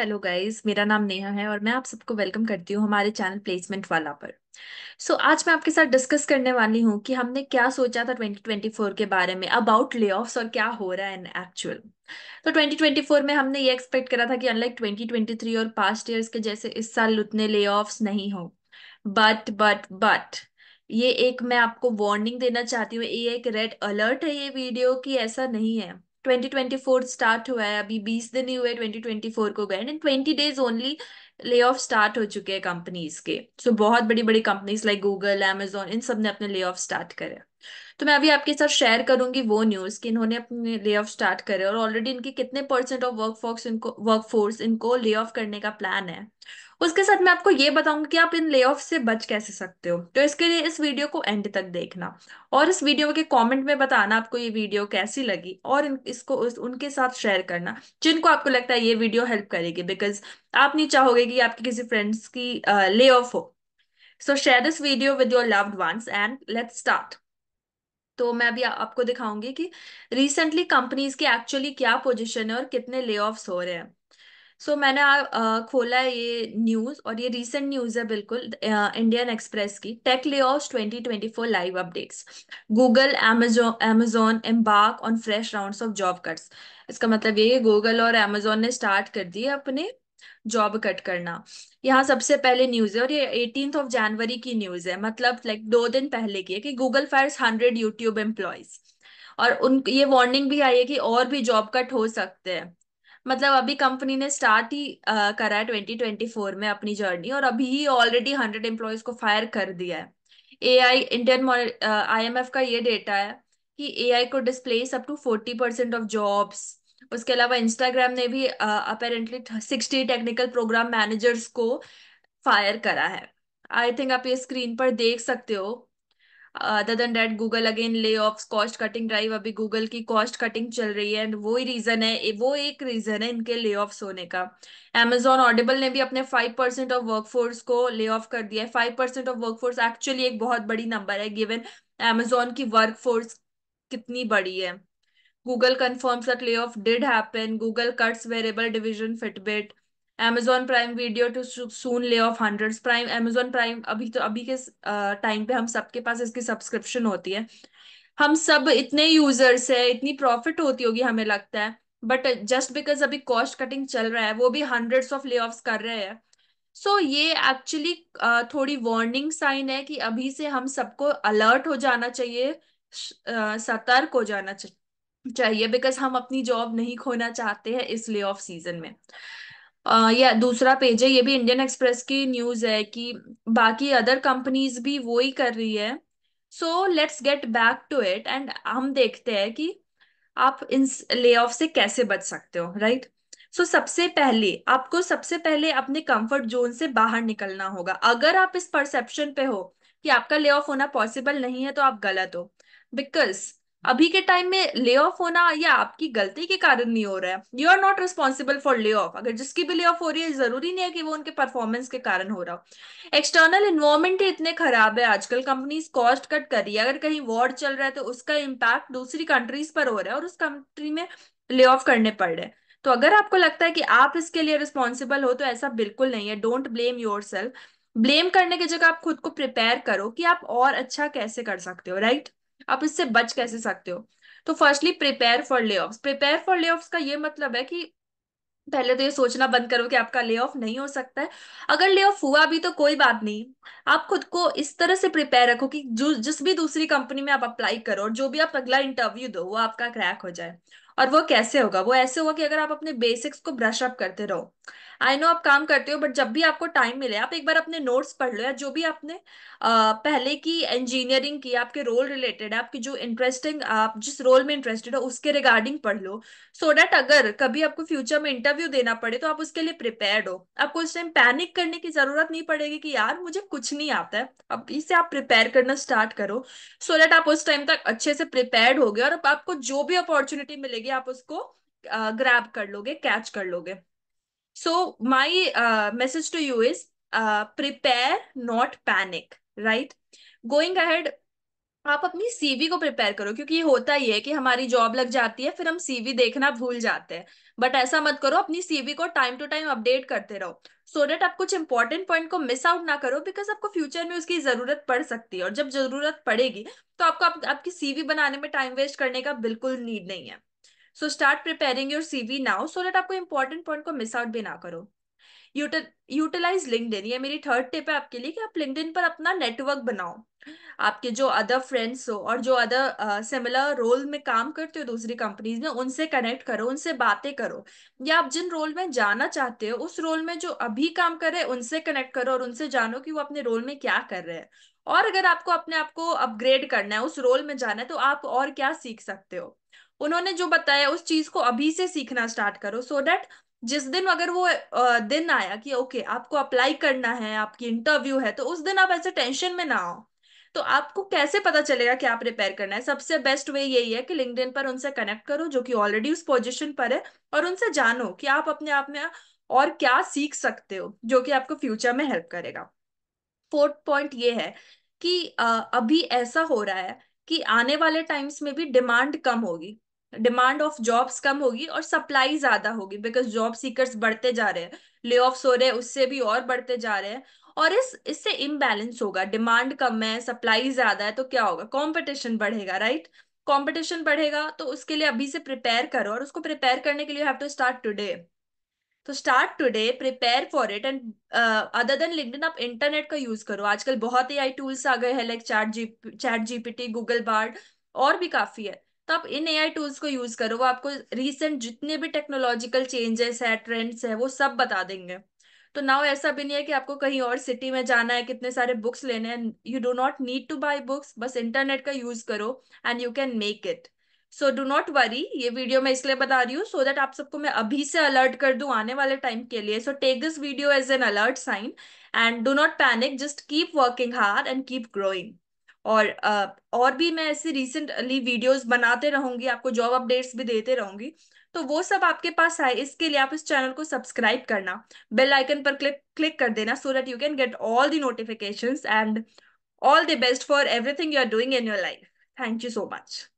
Hello guys मेरा नाम नेहा है और मैं आप सबको वेलकम करती हूँ हमारे चैनल प्लेसमेंट वाला पर सो so, आज मैं आपके साथ डिस्कस करने वाली हूँ कि हमने क्या सोचा था 2024 के बारे में अबाउट ले और क्या हो रहा है इन एक्चुअल तो 2024 में हमने ये एक्सपेक्ट करा था कि अनलाइक 2023 और पास्ट ईयर्स के जैसे इस साल उतने ले नहीं हो बट बट बट ये एक मैं आपको वार्निंग देना चाहती हूँ ये एक रेड अलर्ट है ये वीडियो की ऐसा नहीं है 2024 स्टार्ट हुआ है अभी 20 दिन ही हुए 2024 को गए and 20 days only lay off start हो चुके हैं कंपनीज के सो so, बहुत बड़ी बड़ी कंपनीज लाइक गूगल एमेजोन इन सब ने अपने ले ऑफ स्टार्ट करे तो मैं अभी आपके साथ शेयर करूंगी वो न्यूज कि इन्होंने अपने ले ऑफ स्टार्ट करे और ऑलरेडी इनके कितने परसेंट ऑफ वर्क फोर्स इनको वर्क फोर्स इनको ले ऑफ करने का प्लान है उसके साथ मैं आपको ये बताऊंगी कि आप इन ले से बच कैसे सकते हो तो इसके लिए इस वीडियो को एंड तक देखना और इस वीडियो के कमेंट में बताना आपको ये वीडियो कैसी लगी और इन, इसको उस, उनके साथ शेयर करना जिनको आपको लगता है ये वीडियो हेल्प करेगी बिकॉज आप नहीं चाहोगे कि आपके किसी फ्रेंड्स की ले ऑफ हो so share this video with your loved ones and let start तो मैं अभी आपको दिखाऊंगी कि रिसेंटली कंपनीज की एक्चुअली क्या पोजीशन है और कितने ले हो रहे हैं सो so, मैंने आ, खोला ये न्यूज़ और ये रिसेंट न्यूज़ है बिल्कुल इंडियन एक्सप्रेस की tech lay off twenty twenty four live updates Google Amazon embark on fresh round of job cuts इसका मतलब ये गूगल और एमेजोन ने स्टार्ट कर दिए अपने जॉब कट करना यहाँ सबसे पहले न्यूज है और ये एटीन ऑफ जनवरी की न्यूज है मतलब लाइक दो दिन पहले की है कि Google fires hundred YouTube employees और उन ये वार्निंग भी आई है कि और भी जॉब कट हो सकते हैं मतलब अभी कंपनी ने स्टार्ट ही आ, करा है 2024 में अपनी जर्नी और अभी ही ऑलरेडी हंड्रेड एम्प्लॉयज को फायर कर दिया है एआई इंडियन आईएमएफ का ये डेटा है कि एआई को displace up to 40 percent of jobs उसके अलावा इंस्टाग्राम ने भी apparently sixty technical program managers को फायर करा है आई थिंक आप ये स्क्रीन पर देख सकते हो other than that Google again layoff cost cutting drive अभी गूगल की कॉस्ट कटिंग चल रही है एंड वो ही रीजन है वो एक रीजन है इनके ले ऑफ होने का एमेजॉन ऑडिबल ने भी अपने फाइव परसेंट ऑफ वर्कफोर्स को ले ऑफ कर दिया है five percent of workforce actually एक बहुत बड़ी नंबर है गिवन एमेजॉन की फोर्स कितनी बड़ी है Google confirms that layoff did happen Google cuts wearable division Fitbit Amazon Prime Video to soon lay off hundreds Prime Amazon Prime अभी तो अभी के टाइम पे हम सबके पास इसकी सब्सक्रिप्शन होती है हम सब इतने यूजर्स है इतनी प्रॉफिट होती होगी हमें लगता है बट जस्ट बिकॉज अभी कॉस्ट कटिंग चल रहा है वो भी हंड्रेड्स ऑफ ले कर रहे हैं सो so, ये एक्चुअली थोड़ी वार्निंग साइन है कि अभी से हम सबको अलर्ट हो जाना चाहिए सतर्क हो जाना चाहिए बिकॉज हम अपनी जॉब नहीं खोना चाहते हैं इस ले ऑफ सीजन में या दूसरा पेज है ये भी इंडियन एक्सप्रेस की न्यूज है कि बाकी अदर कंपनीज भी वो ही कर रही है so let's get back to it and हम देखते हैं कि आप इन ले ऑफ से कैसे बच सकते हो राइट सो सबसे पहले आपको सबसे पहले अपने कंफर्ट जोन से बाहर निकलना होगा अगर आप इस परसेप्शन पे हो कि आपका ले ऑफ होना पॉसिबल नहीं है तो आप गलत हो बिकॉज अभी के टाइम में ले ऑफ होना या आपकी गलती के कारण नहीं हो रहा है you are not responsible for layoff अगर जिसकी भी ले ऑफ हो रही है जरूरी नहीं है कि वो उनके परफॉर्मेंस के कारण हो रहा हो एक्सटर्नल इन्वायरमेंट ही इतने खराब है आजकल कंपनीज कॉस्ट कट कर रही है अगर कहीं वॉर चल रहा है तो उसका इम्पैक्ट दूसरी कंट्रीज पर हो रहा है और उस कंट्री में ले ऑफ करने पड़ रहे हैं तो अगर आपको लगता है कि आप इसके लिए रिस्पॉन्सिबल हो तो ऐसा बिल्कुल नहीं है don't blame yourself blame करने की जगह आप खुद को प्रिपेयर करो कि आप और अच्छा कैसे कर सकते हो राइट right? आप इससे बच कैसे सकते हो तो firstly prepare for layoff prepare for layoff का ये मतलब है कि पहले तो ये सोचना बंद करो कि आपका ले ऑफ नहीं हो सकता है अगर ले ऑफ हुआ भी तो कोई बात नहीं आप खुद को इस तरह से प्रिपेयर रखो कि जो जिस भी दूसरी कंपनी में आप अप्लाई करो और जो भी आप अगला इंटरव्यू दो वो आपका क्रैक हो जाए और वो कैसे होगा वो ऐसे होगा कि अगर आप अपने बेसिक्स को ब्रश अप करते रहो आई नो आप काम करते हो बट जब भी आपको टाइम मिले आप एक बार अपने नोट्स पढ़ लो या जो भी आपने आ, पहले की इंजीनियरिंग की आपके रोल रिलेटेड आपकी जो इंटरेस्टिंग आप जिस रोल में इंटरेस्टेड हो उसके रिगार्डिंग पढ़ लो सो so डैट अगर कभी आपको फ्यूचर में इंटरव्यू देना पड़े तो आप उसके लिए प्रिपेयर्ड हो आपको उस टाइम पैनिक करने की जरूरत नहीं पड़ेगी कि यार मुझे कुछ नहीं आता है अब इसे आप प्रिपेयर करना स्टार्ट करो सो so डैट आप उस टाइम तक अच्छे से प्रिपेयर्ड हो गए और आपको जो भी अपॉर्चुनिटी मिलेगी जाएगी आप उसको ग्रैब कर लोगे कैच कर लोगे so my message to you is prepare not panic right going ahead आप अपनी सीवी को प्रिपेयर करो क्योंकि ये होता ही है कि हमारी जॉब लग जाती है फिर हम सीवी देखना भूल जाते हैं बट ऐसा मत करो अपनी सीवी को टाइम टू टाइम अपडेट करते रहो सो so डेट आप कुछ इंपॉर्टेंट पॉइंट को मिस आउट ना करो बिकॉज आपको फ्यूचर में उसकी जरूरत पड़ सकती है और जब जरूरत पड़ेगी तो आपको आप, आपकी सीवी बनाने में टाइम वेस्ट करने का बिल्कुल नीड नहीं है so start preparing your CV now so that आपको इंपॉर्टेंट पॉइंट को मिस आउट भी ना करो यूटिलाइज लिंकड ये मेरी थर्ड टिप है आपके लिए कि आप लिंकड पर अपना नेटवर्क बनाओ आपके जो अदर फ्रेंड्स हो और जो अदर सिमिलर रोल में काम करते हो दूसरी कंपनीज में उनसे कनेक्ट करो उनसे बातें करो या आप जिन रोल में जाना चाहते हो उस रोल में जो अभी काम कर रहे हैं उनसे कनेक्ट करो और उनसे जानो कि वो अपने रोल में क्या कर रहे हैं और अगर आपको अपने आप को अपग्रेड करना है उस रोल में जाना है तो आप और क्या सीख सकते हो उन्होंने जो बताया उस चीज को अभी से सीखना स्टार्ट करो सो so डैट जिस दिन अगर वो दिन आया कि ओके okay, आपको अप्लाई करना है आपकी इंटरव्यू है तो उस दिन आप ऐसे टेंशन में ना आओ तो आपको कैसे पता चलेगा कि आप रिपेयर करना है सबसे बेस्ट वे यही है कि लिंकडिन पर उनसे कनेक्ट करो जो कि ऑलरेडी उस पोजिशन पर है और उनसे जानो कि आप अपने आप में और क्या सीख सकते हो जो कि आपको फ्यूचर में हेल्प करेगा फोर्थ पॉइंट ये है कि अभी ऐसा हो रहा है कि आने वाले टाइम्स में भी डिमांड कम होगी डिमांड ऑफ जॉब्स कम होगी और सप्लाई ज्यादा होगी बिकॉज जॉब सीकर्स बढ़ते जा रहे हैं ले ऑफ्स हो रहे हैं उससे भी और बढ़ते जा रहे हैं और इस इससे इम्बैलेंस होगा डिमांड कम है सप्लाई ज्यादा है तो क्या होगा कॉम्पिटिशन बढ़ेगा राइट कॉम्पिटिशन बढ़ेगा तो उसके लिए अभी से प्रिपेयर करो और उसको प्रिपेयर करने के लिए हैव टू स्टार्ट टुडे तो start today prepare for it and other than LinkedIn आप इंटरनेट का यूज करो आजकल बहुत ही आई टूल्स आ गए हैं like chat G ChatGPT Google Bard और भी काफी है तो आप इन एआई टूल्स को यूज करो वो आपको रिसेंट जितने भी टेक्नोलॉजिकल चेंजेस है ट्रेंड्स है वो सब बता देंगे तो नाउ ऐसा भी नहीं है कि आपको कहीं और सिटी में जाना है कितने सारे बुक्स लेने हैं you do not need to buy books बस इंटरनेट का यूज करो and you can make it so do not worry ये वीडियो मैं इसलिए बता रही हूँ सो दैट आप सबको मैं अभी से अलर्ट कर दू आने वाले टाइम के लिए so take this video as an alert sign and do not panic just keep working hard and keep growing और और भी मैं ऐसे रिसेंटली वीडियोस बनाते रहूंगी आपको जॉब अपडेट्स भी देते रहूंगी तो वो सब आपके पास आए इसके लिए आप इस चैनल को सब्सक्राइब करना बेल आइकन पर क्लिक क्लिक कर देना so that you can get all the notifications and all the best for everything you are doing in your life thank you so much